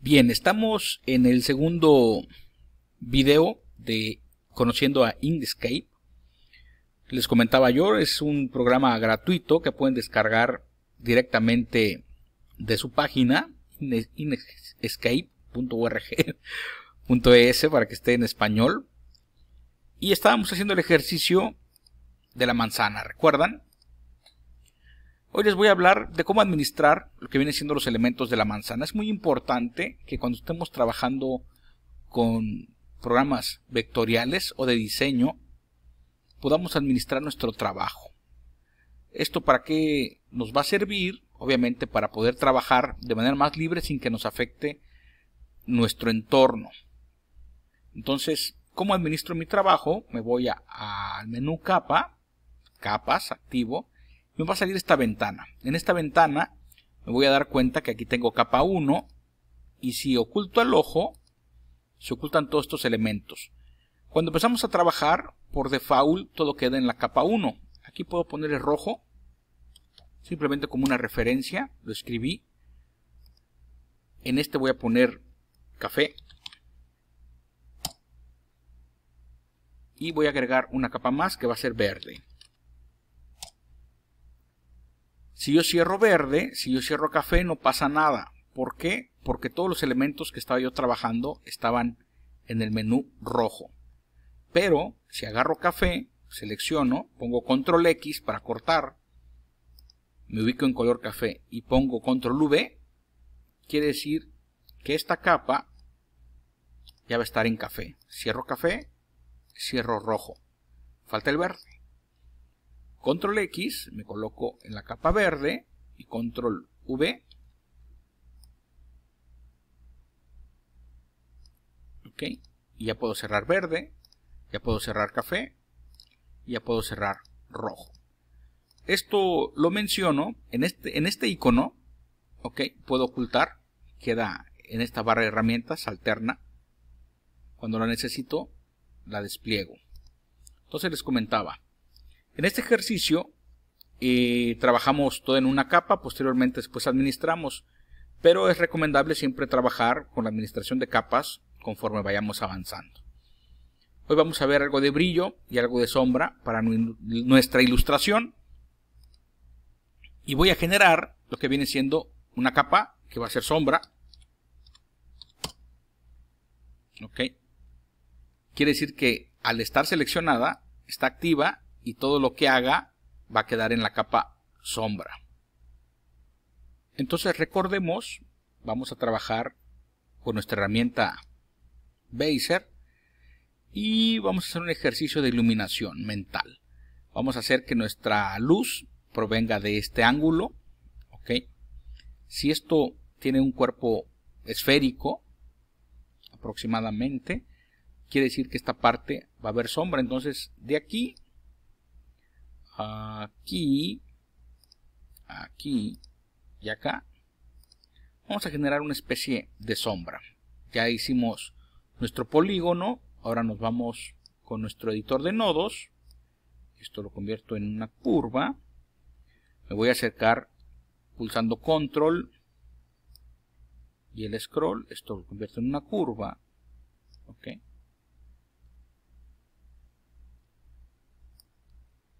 Bien, estamos en el segundo video de Conociendo a Inkscape. Les comentaba yo, es un programa gratuito que pueden descargar directamente de su página inkscape.org.es para que esté en español. Y estábamos haciendo el ejercicio de la manzana, ¿recuerdan? Hoy les voy a hablar de cómo administrar lo que vienen siendo los elementos de la manzana. Es muy importante que cuando estemos trabajando con programas vectoriales o de diseño, podamos administrar nuestro trabajo. ¿Esto para qué nos va a servir? Obviamente para poder trabajar de manera más libre sin que nos afecte nuestro entorno. Entonces, ¿cómo administro mi trabajo? Me voy al menú capa, capas, activo, me va a salir esta ventana. En esta ventana me voy a dar cuenta que aquí tengo capa 1 y si oculto el ojo, se ocultan todos estos elementos. Cuando empezamos a trabajar, por default todo queda en la capa 1. Aquí puedo poner el rojo, simplemente como una referencia, lo escribí. En este voy a poner café. Y voy a agregar una capa más que va a ser verde. Si yo cierro verde, si yo cierro café, no pasa nada. ¿Por qué? Porque todos los elementos que estaba yo trabajando estaban en el menú rojo. Pero si agarro café, selecciono, pongo control X para cortar, me ubico en color café y pongo control V, quiere decir que esta capa ya va a estar en café. Cierro café, cierro rojo. Falta el verde. Control X, me coloco en la capa verde y control V. Ok, y ya puedo cerrar verde, ya puedo cerrar café, y ya puedo cerrar rojo. Esto lo menciono en este, en este icono, ok, puedo ocultar, queda en esta barra de herramientas, alterna. Cuando la necesito, la despliego. Entonces les comentaba, en este ejercicio eh, trabajamos todo en una capa, posteriormente después administramos, pero es recomendable siempre trabajar con la administración de capas conforme vayamos avanzando. Hoy vamos a ver algo de brillo y algo de sombra para nuestra ilustración. Y voy a generar lo que viene siendo una capa que va a ser sombra. Ok. Quiere decir que al estar seleccionada, está activa y todo lo que haga va a quedar en la capa sombra. Entonces recordemos, vamos a trabajar con nuestra herramienta Bacer. y vamos a hacer un ejercicio de iluminación mental. Vamos a hacer que nuestra luz provenga de este ángulo, ¿ok? Si esto tiene un cuerpo esférico, aproximadamente, quiere decir que esta parte va a haber sombra, entonces de aquí aquí, aquí y acá, vamos a generar una especie de sombra. Ya hicimos nuestro polígono, ahora nos vamos con nuestro editor de nodos, esto lo convierto en una curva, me voy a acercar pulsando control y el scroll, esto lo convierto en una curva, ok,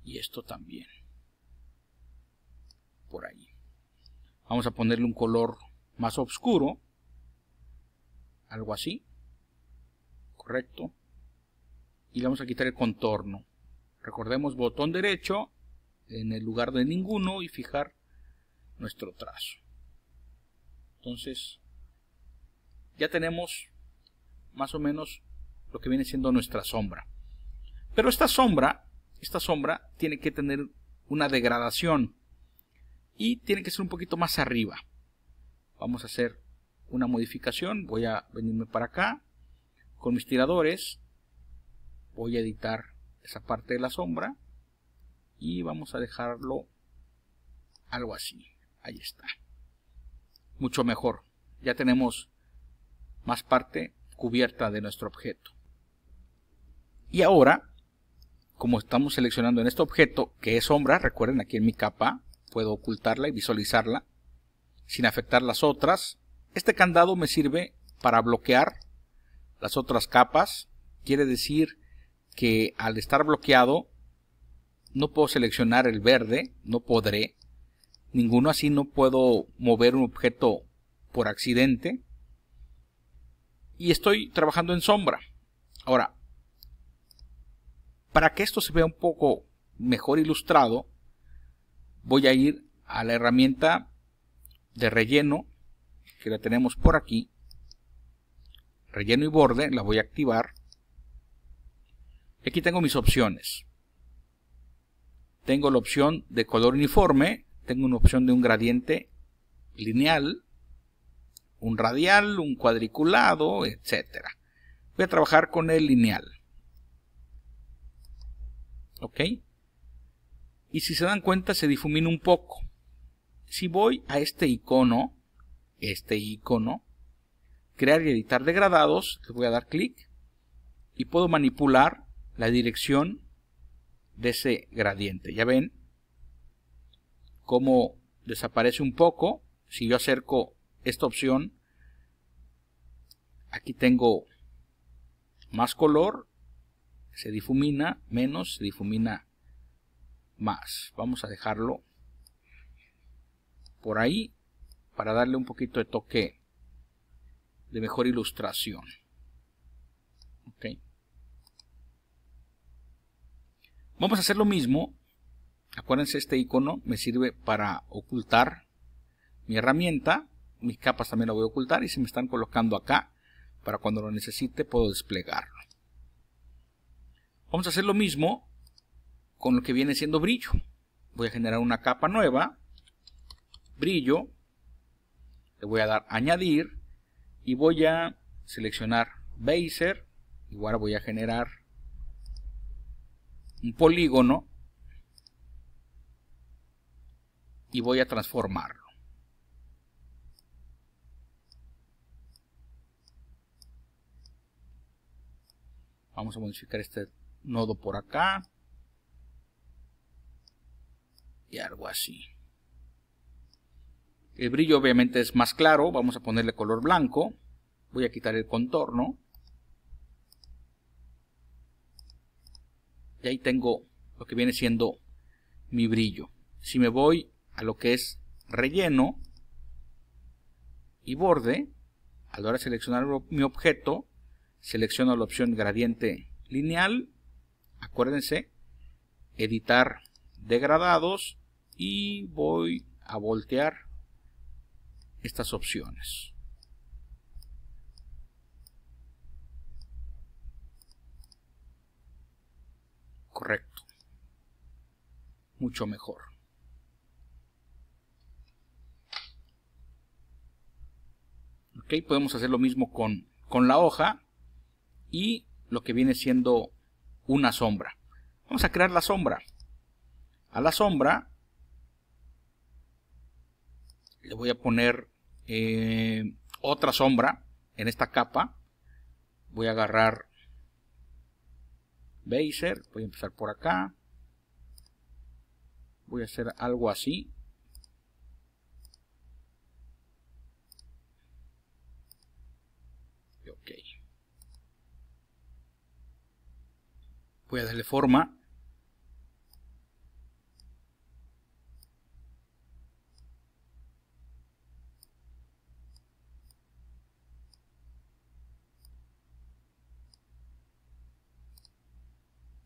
y esto también. Por ahí. Vamos a ponerle un color más oscuro. Algo así. Correcto. Y vamos a quitar el contorno. Recordemos botón derecho en el lugar de ninguno y fijar nuestro trazo. Entonces, ya tenemos más o menos lo que viene siendo nuestra sombra. Pero esta sombra esta sombra tiene que tener una degradación y tiene que ser un poquito más arriba. Vamos a hacer una modificación, voy a venirme para acá con mis tiradores, voy a editar esa parte de la sombra y vamos a dejarlo algo así, ahí está, mucho mejor, ya tenemos más parte cubierta de nuestro objeto. Y ahora como estamos seleccionando en este objeto, que es sombra, recuerden aquí en mi capa, puedo ocultarla y visualizarla sin afectar las otras. Este candado me sirve para bloquear las otras capas, quiere decir que al estar bloqueado no puedo seleccionar el verde, no podré, ninguno así no puedo mover un objeto por accidente y estoy trabajando en sombra. Ahora, para que esto se vea un poco mejor ilustrado, voy a ir a la herramienta de relleno que la tenemos por aquí. Relleno y borde, la voy a activar. aquí tengo mis opciones. Tengo la opción de color uniforme, tengo una opción de un gradiente lineal, un radial, un cuadriculado, etcétera. Voy a trabajar con el lineal. ¿Ok? Y si se dan cuenta, se difumina un poco. Si voy a este icono, este icono, crear y editar degradados, le voy a dar clic y puedo manipular la dirección de ese gradiente. Ya ven cómo desaparece un poco. Si yo acerco esta opción, aquí tengo más color se difumina menos, se difumina más. Vamos a dejarlo por ahí para darle un poquito de toque de mejor ilustración. Vamos a hacer lo mismo. Acuérdense, este icono me sirve para ocultar mi herramienta. Mis capas también la voy a ocultar y se me están colocando acá para cuando lo necesite puedo desplegarlo. Vamos a hacer lo mismo con lo que viene siendo brillo. Voy a generar una capa nueva, brillo, le voy a dar añadir y voy a seleccionar Baser, igual voy a generar un polígono y voy a transformarlo. Vamos a modificar este nodo por acá y algo así. El brillo obviamente es más claro, vamos a ponerle color blanco, voy a quitar el contorno. Y ahí tengo lo que viene siendo mi brillo. Si me voy a lo que es relleno y borde, a la hora de seleccionar mi objeto, selecciono la opción gradiente lineal acuérdense, editar degradados y voy a voltear estas opciones. Correcto. Mucho mejor. Ok, podemos hacer lo mismo con, con la hoja y lo que viene siendo una sombra. Vamos a crear la sombra. A la sombra le voy a poner eh, otra sombra en esta capa. Voy a agarrar Baser, voy a empezar por acá. Voy a hacer algo así. voy a darle forma.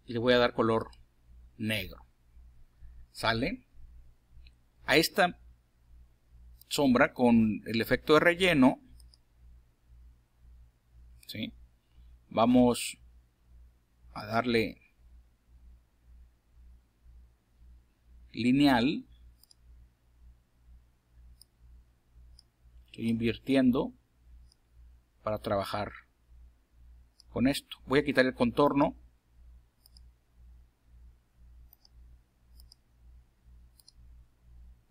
Y le voy a dar color negro. ¿Sale? A esta sombra con el efecto de relleno, ¿sí? vamos a darle lineal estoy invirtiendo para trabajar con esto voy a quitar el contorno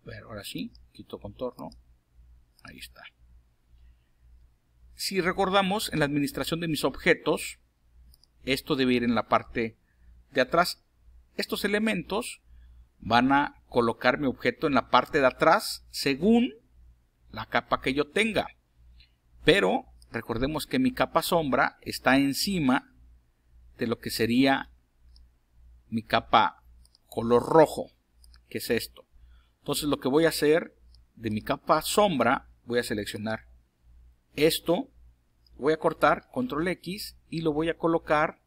ver, ahora sí quito contorno ahí está si recordamos en la administración de mis objetos esto debe ir en la parte de atrás. Estos elementos van a colocar mi objeto en la parte de atrás según la capa que yo tenga. Pero recordemos que mi capa sombra está encima de lo que sería mi capa color rojo, que es esto. Entonces lo que voy a hacer de mi capa sombra, voy a seleccionar esto voy a cortar control X y lo voy a colocar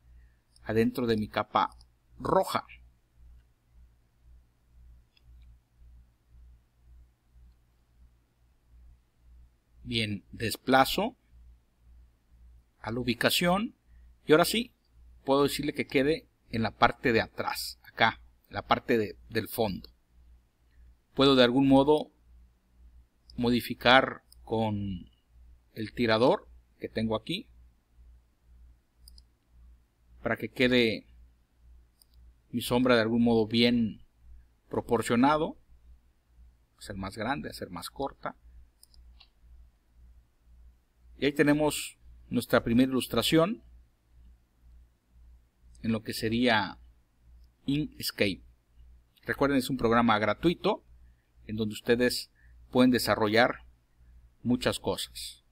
adentro de mi capa roja. Bien, desplazo a la ubicación y ahora sí puedo decirle que quede en la parte de atrás, acá, la parte del fondo. Puedo de algún modo modificar con el tirador que tengo aquí para que quede mi sombra de algún modo bien proporcionado hacer más grande, hacer más corta y ahí tenemos nuestra primera ilustración en lo que sería Inkscape recuerden es un programa gratuito en donde ustedes pueden desarrollar muchas cosas